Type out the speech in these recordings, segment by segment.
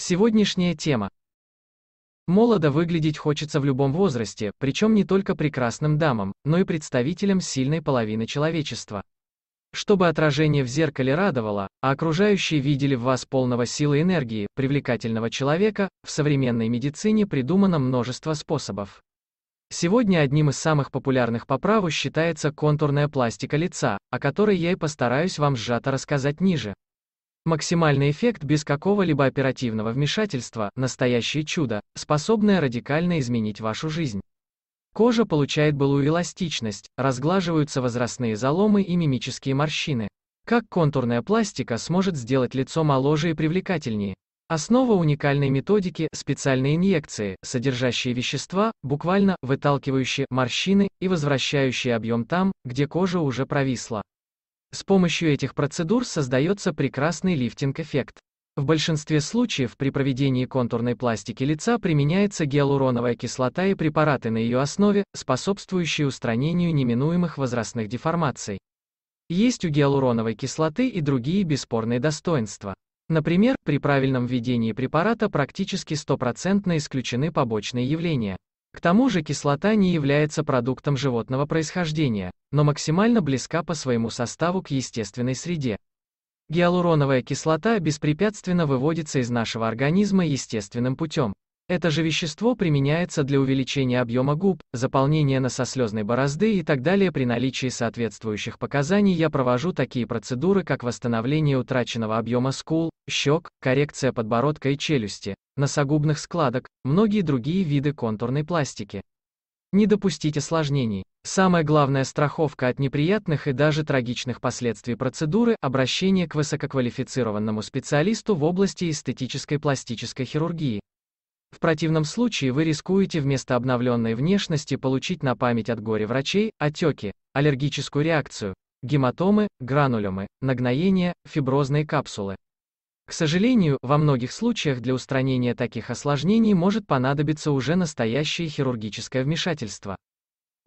Сегодняшняя тема. Молодо выглядеть хочется в любом возрасте, причем не только прекрасным дамам, но и представителям сильной половины человечества. Чтобы отражение в зеркале радовало, а окружающие видели в вас полного силы энергии, привлекательного человека, в современной медицине придумано множество способов. Сегодня одним из самых популярных по праву считается контурная пластика лица, о которой я и постараюсь вам сжато рассказать ниже. Максимальный эффект без какого-либо оперативного вмешательства – настоящее чудо, способное радикально изменить вашу жизнь. Кожа получает былую эластичность, разглаживаются возрастные заломы и мимические морщины. Как контурная пластика сможет сделать лицо моложе и привлекательнее? Основа уникальной методики – специальные инъекции, содержащие вещества, буквально выталкивающие морщины и возвращающие объем там, где кожа уже провисла. С помощью этих процедур создается прекрасный лифтинг-эффект. В большинстве случаев при проведении контурной пластики лица применяется гиалуроновая кислота и препараты на ее основе, способствующие устранению неминуемых возрастных деформаций. Есть у гиалуроновой кислоты и другие бесспорные достоинства. Например, при правильном введении препарата практически стопроцентно исключены побочные явления. К тому же кислота не является продуктом животного происхождения, но максимально близка по своему составу к естественной среде. Гиалуроновая кислота беспрепятственно выводится из нашего организма естественным путем. Это же вещество применяется для увеличения объема губ, заполнения носослезной борозды и так далее. При наличии соответствующих показаний я провожу такие процедуры, как восстановление утраченного объема скул, щек, коррекция подбородка и челюсти, носогубных складок, многие другие виды контурной пластики. Не допустить осложнений. Самая главная страховка от неприятных и даже трагичных последствий процедуры – обращение к высококвалифицированному специалисту в области эстетической пластической хирургии. В противном случае вы рискуете вместо обновленной внешности получить на память от горе врачей отеки, аллергическую реакцию, гематомы, гранулемы, нагноения, фиброзные капсулы. К сожалению, во многих случаях для устранения таких осложнений может понадобиться уже настоящее хирургическое вмешательство.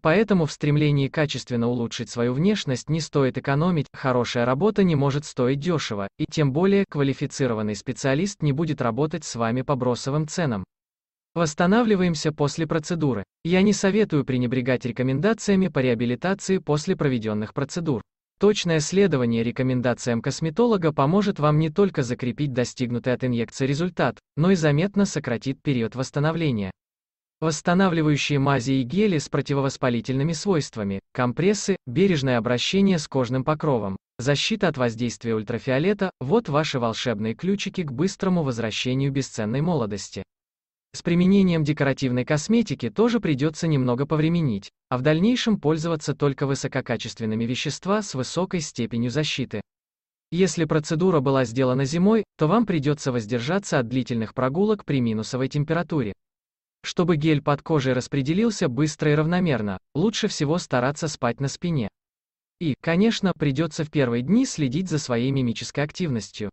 Поэтому в стремлении качественно улучшить свою внешность не стоит экономить, хорошая работа не может стоить дешево, и тем более квалифицированный специалист не будет работать с вами по бросовым ценам. Восстанавливаемся после процедуры. Я не советую пренебрегать рекомендациями по реабилитации после проведенных процедур. Точное следование рекомендациям косметолога поможет вам не только закрепить достигнутый от инъекции результат, но и заметно сократит период восстановления. Восстанавливающие мази и гели с противовоспалительными свойствами, компрессы, бережное обращение с кожным покровом, защита от воздействия ультрафиолета – вот ваши волшебные ключики к быстрому возвращению бесценной молодости. С применением декоративной косметики тоже придется немного повременить, а в дальнейшем пользоваться только высококачественными вещества с высокой степенью защиты. Если процедура была сделана зимой, то вам придется воздержаться от длительных прогулок при минусовой температуре. Чтобы гель под кожей распределился быстро и равномерно, лучше всего стараться спать на спине. И, конечно, придется в первые дни следить за своей мимической активностью.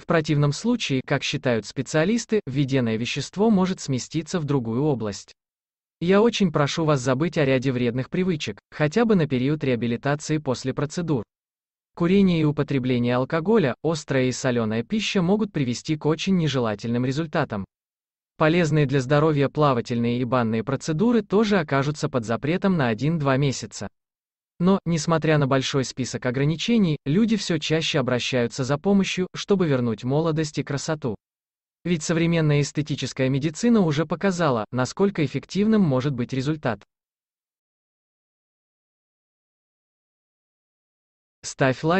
В противном случае, как считают специалисты, введенное вещество может сместиться в другую область. Я очень прошу вас забыть о ряде вредных привычек, хотя бы на период реабилитации после процедур. Курение и употребление алкоголя, острая и соленая пища могут привести к очень нежелательным результатам. Полезные для здоровья плавательные и банные процедуры тоже окажутся под запретом на 1-2 месяца. Но, несмотря на большой список ограничений, люди все чаще обращаются за помощью, чтобы вернуть молодость и красоту. Ведь современная эстетическая медицина уже показала, насколько эффективным может быть результат. Ставь лайк,